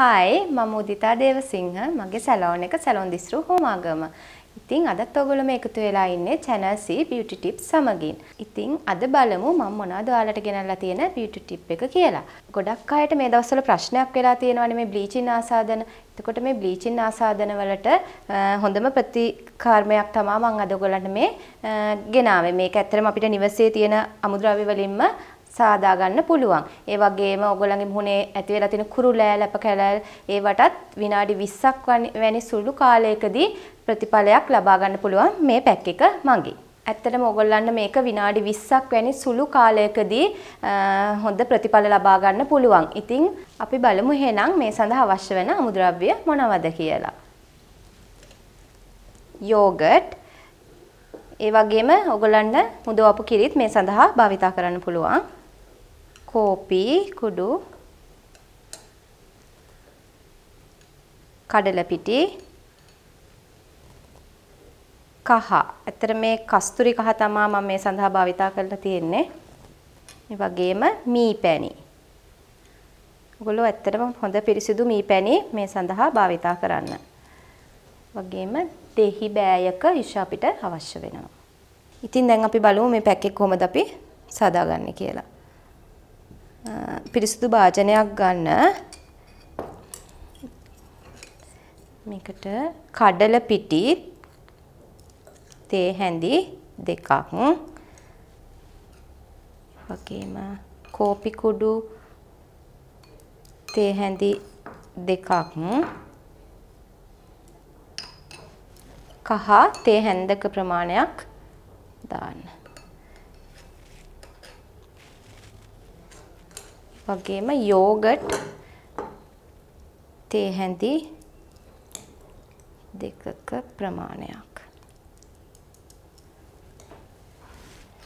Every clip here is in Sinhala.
හායි මම උදිතා දේවසිංහ මගේ සැලෝන් එක සැලොන් දිස්ත්‍රු හෝමාගම. ඉතින් අදත් ඔගොල්ලෝ මේ එකතු වෙලා ඉන්නේ Channel C Beauty Tips සමගින්. ඉතින් අද බලමු මම මොනවද ඔයාලට ගෙනල්ලා තියෙන beauty tip එක කියලා. ගොඩක් අයට මේ දවස්වල ප්‍රශ්නයක් වෙලා තියෙනවානේ මේ බ්ලීචින් ආසාදන. එතකොට මේ බ්ලීචින් ආසාදන වලට හොඳම ප්‍රතිකාරමයක් තමයි මම අද ඔයගොල්ලන්ට මේ ගෙනාවේ. මේක ඇත්තටම අපිට නිවසේ තියෙන අමුද්‍රව්‍ය වලින්ම සාදා ගන්න පුළුවන්. ඒ වගේම ඔයගොල්ලන්ගේ මුහුණේ ඇති වෙලා තියෙන කුරුලෑ ලැප කැලෑල් ඒවටත් විනාඩි 20ක් වැනි සුළු කාලයකදී ප්‍රතිඵලයක් ලබා ගන්න පුළුවන් මේ පැක් එක මගින්. ඇත්තටම ඔයගොල්ලන්ට මේක විනාඩි 20ක් වැනි සුළු කාලයකදී හොඳ ප්‍රතිඵල ලබා ගන්න පුළුවන්. ඉතින් අපි බලමු එහෙනම් මේ සඳහා අවශ්‍ය වෙන අමුද්‍රව්‍ය මොනවද කියලා. යෝගට් ඒ වගේම ඔයගොල්ලන්ට මුදවපු කිරිත් මේ සඳහා භාවිතා කරන්න පුළුවන්. කෝපි කුඩු කඩල පිටි කහ. ඇත්තට මේ කස්තුරි කහ තමයි මම මේ සඳහා භාවිතා කරලා තියෙන්නේ. මේ වගේම මී පැණි. ඔගොල්ලෝ ඇත්තටම හොඳ පිරිසිදු මී පැණි මේ සඳහා භාවිතා කරන්න. වගේම දෙහි බෑයක ඉෂ අපිට අවශ්‍ය වෙනවා. ඉතින් දැන් අපි බලමු මේ පැක් එක කොහොමද අපි සදාගන්නේ කියලා. පිරිසිදු භාජනයක් ගන්න. මේකට කඩල පිටි තේ හැඳි දෙකක් වගේම කෝපි කුඩු තේ හැඳි දෙකක් කහ තේ හැන්දක ප්‍රමාණයක් දාන්න. වගේම යෝගට් තේ හැඳි දෙකක ප්‍රමාණයක්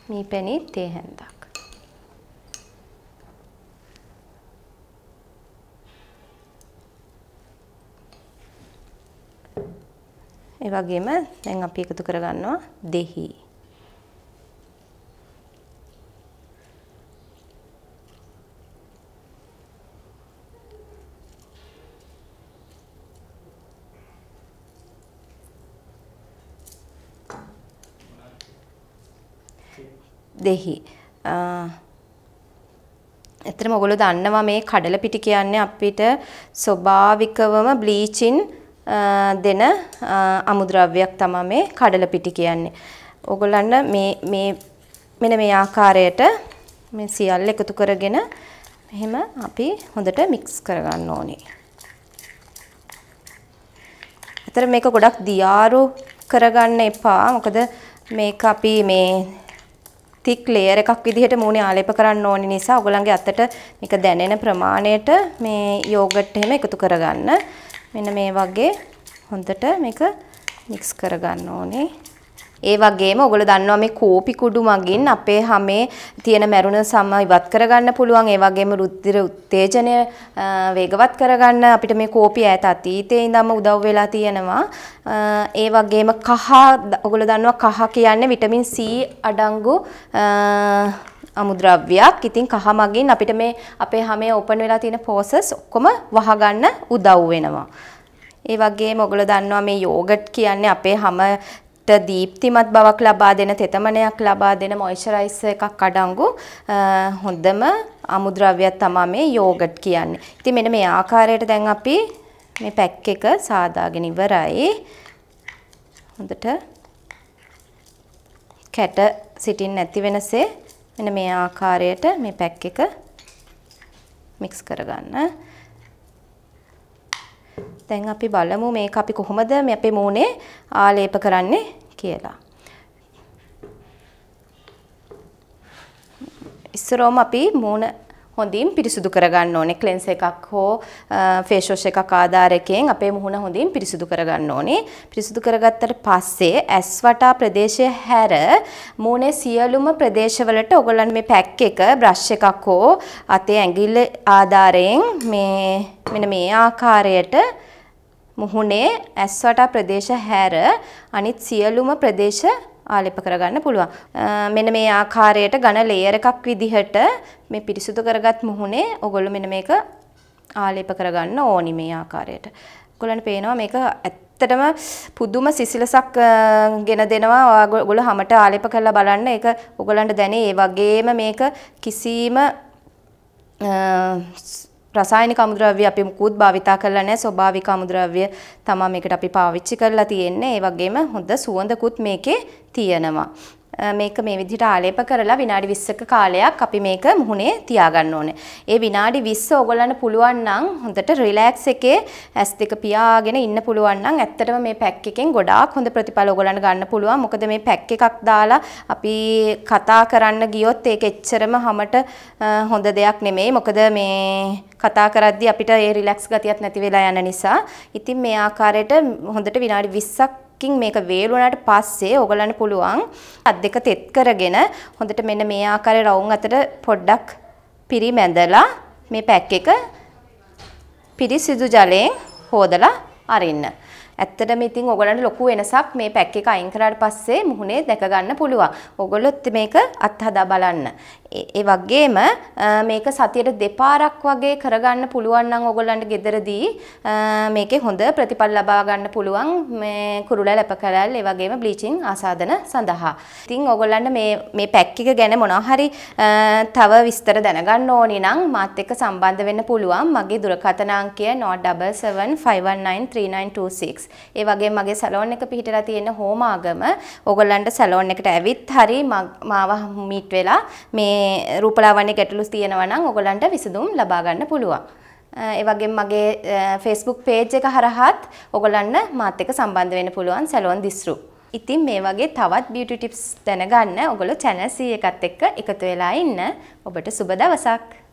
මේ පැණි තේ හැන්දක් ඒ වගේම දැන් අපි එකතු කරගන්නවා දෙහි දෙහි. ඇත්තටම ඔයගොල්ලෝ දන්නවා මේ කඩල පිටි කියන්නේ අපිට ස්වභාවිකවම බ්ලීචින් දෙන අමුද්‍රව්‍යයක් තමයි මේ කඩල පිටි කියන්නේ. ඕගොල්ලන්ට මේ මේ මෙන්න මේ ආකාරයට මේ සියල්ල එකතු කරගෙන එහෙම අපි හොඳට මික්ස් කරගන්න ඕනේ. අතර මේක ගොඩක් දියාරු කරගන්න එපා. මොකද මේක අපි මේ තික් ලේයර් එකක් විදිහට මූණේ ආලේප කරන්න ඕනේ නිසා ඔයගොල්ලන්ගේ අතට මේක දැනෙන ප්‍රමාණයට මේ යෝගට් එහෙම එකතු කරගන්න. මෙන්න මේ වගේ හොඳට මේක මික්ස් කරගන්න ඕනේ. ඒ වගේම ඔගොල්ලෝ දන්නවා මේ කෝපි කුඩු මගින් අපේ හැමේ තියෙන මැරුණ සම ඉවත් කරගන්න පුළුවන්. ඒ වගේම රුධිර උත්තේජනය වේගවත් කරගන්න අපිට මේ කෝපි ඈත අතීතයේ ඉඳන්ම උදව් වෙලා තියෙනවා. ඒ වගේම කහ ඔගොල්ලෝ දන්නවා කහ කියන්නේ විටමින් C අඩංගු අමුද්‍රව්‍යයක්. ඉතින් කහ මගින් අපිට මේ අපේ හැමේ ඕපන් වෙලා තියෙන පෝසස් ඔක්කොම වහගන්න උදව් වෙනවා. ඒ වගේම ඔගොල්ලෝ දන්නවා මේ යෝගට් කියන්නේ අපේ හැම ට දීප්තිමත් බවක් ලබා දෙන තෙතමනයක් ලබා දෙන මොයිස්චරයිස් එකක් අඩංගු හොඳම අමුද්‍රව්‍යයක් තමයි මේ යෝගට් කියන්නේ. ඉතින් මෙන්න මේ ආකාරයට දැන් අපි මේ පැක් එක සාදාගෙන ඉවරයි. හොඳට කැට සිටින් නැති වෙනසේ මෙන්න මේ ආකාරයට මේ පැක් එක මික්ස් කරගන්න. දැන් අපි බලමු මේක අපි කොහොමද මේ අපේ මූණේ ආලේප කරන්නේ කියලා. ඉස්සරෝම අපි මූණ හොඳින් පිරිසිදු කරගන්න ඕනේ ක්ලෙන්ස් එකක් හෝ ෆේස් වොෂ් එකක් ආධාරයෙන් අපේ මුහුණ හොඳින් පිරිසිදු කරගන්න ඕනේ පිරිසිදු කරගත්තට පස්සේ ඇස් වටා ප්‍රදේශය හැර මූණේ සියලුම ප්‍රදේශවලට ඔයගොල්ලන් මේ පැක් එක බ්‍රෂ් එකක් හෝ අතේ ඇඟිල්ල ආධාරයෙන් මේ මෙන්න මේ ආකාරයට මුහුණේ ඇස්වටා ප්‍රදේශ හැර අනිත් සියලුම ප්‍රදේශ ආලේප කරගන්න පුළුවන්. මෙන්න මේ ආකාරයට ඝන ලේයර් එකක් විදිහට මේ පිරිසුදු කරගත් මුහුණේ ඔගොල්ලෝ මෙන්න මේක ආලේප කරගන්න ඕනි මේ ආකාරයට. ඔයගොල්ලන්ට පේනවා මේක ඇත්තටම පුදුම සිසිලසක් ගෙන දෙනවා. ඔයගොල්ලෝ හැමත ආලේප කරලා බලන්න. ඒක ඔයගොල්ලන්ට දැනේ. ඒ වගේම මේක කිසිම රසායනික අමුද්‍රව්‍ය අපි මුකුත් භාවිතා කරලා නැහැ ස්වභාවික අමුද්‍රව්‍ය තමයි මේකට අපි පාවිච්චි කරලා තියෙන්නේ ඒ වගේම හොඳ සුවඳකුත් මේකේ තියෙනවා මේක මේ විදිහට ආලේප කරලා විනාඩි 20ක කාලයක් අපි මේක මුහුණේ තියාගන්න ඕනේ. ඒ විනාඩි 20 ඕගොල්ලන්ට පුළුවන් නම් හොඳට රිලැක්ස් එකේ ඇස් දෙක පියාගෙන ඉන්න පුළුවන් නම් ඇත්තටම මේ පැක් එකෙන් ගොඩාක් හොඳ ප්‍රතිඵල ඕගොල්ලන්ට ගන්න පුළුවන්. මොකද මේ පැක් එකක් දාලා අපි කතා කරන්න ගියොත් ඒක එච්චරම හැමට හොඳ දෙයක් නෙමෙයි. මොකද මේ කතා කරද්දී අපිට ඒ රිලැක්ස් ගතියක් නැති වෙලා යන නිසා. ඉතින් මේ ආකාරයට හොඳට විනාඩි 20ක් ඉතින් මේක වේල් වුණාට පස්සේ ඔයගලන්ට පුළුවන් අත් දෙක තෙත් කරගෙන හොඳට මෙන්න මේ ආකාරයේ රවුම් අතර පොඩ්ඩක් පිරිමැදලා මේ පැක් එක පිරිසිදු ජලයෙන් හොදලා අරින්න. ඇත්තටම ඉතින් ඔයගලන්ට ලොකු වෙනසක් මේ පැක් එක අයින් කරාට පස්සේ මුහුණේ දැක ගන්න පුළුවන්. ඔයගොල්ලොත් මේක අත්හදා බලන්න. ඒ වගේම මේක සතියට දෙපාරක් වගේ කරගන්න පුළුවන් නම් ඔයගලන්ට gederදී මේකේ හොඳ ප්‍රතිඵල ලබා ගන්න පුළුවන් මේ කුරුලා ලැපකරල් ඒ වගේම බ්ලීචින් ආසාදන සඳහා. ඉතින් ඔයගලන්ට මේ මේ පැක් එක ගැන මොනවා හරි තව විස්තර දැනගන්න ඕනි නම් මාත් එක්ක සම්බන්ධ වෙන්න පුළුවන්. මගේ දුරකථන අංකය 9775193926 ෆිසික්ස් ඒ වගේ මගේ සැලෝන් එක පිහිටලා තියෙන හෝමාගම ඕගොල්ලන්ට සැලෝන් එකට ඇවිත් හරි මාව මීට් වෙලා මේ රූපලාවන්‍ය ගැටලු තියෙනවා නම් ඕගොල්ලන්ට විසඳුම් ලබා ගන්න පුළුවන්. ඒ වගේම මගේ Facebook page එක හරහාත් ඕගොල්ලන්ට මාත් එක්ක සම්බන්ධ වෙන්න පුළුවන් සැලෝන් දිස්රු. ඉතින් මේ වගේ තවත් බියුටි ටිප්ස් දැනගන්න ඔගොල්ලෝ channel C එකත් එක්ක එකතු වෙලා ඉන්න. ඔබට සුබ දවසක්.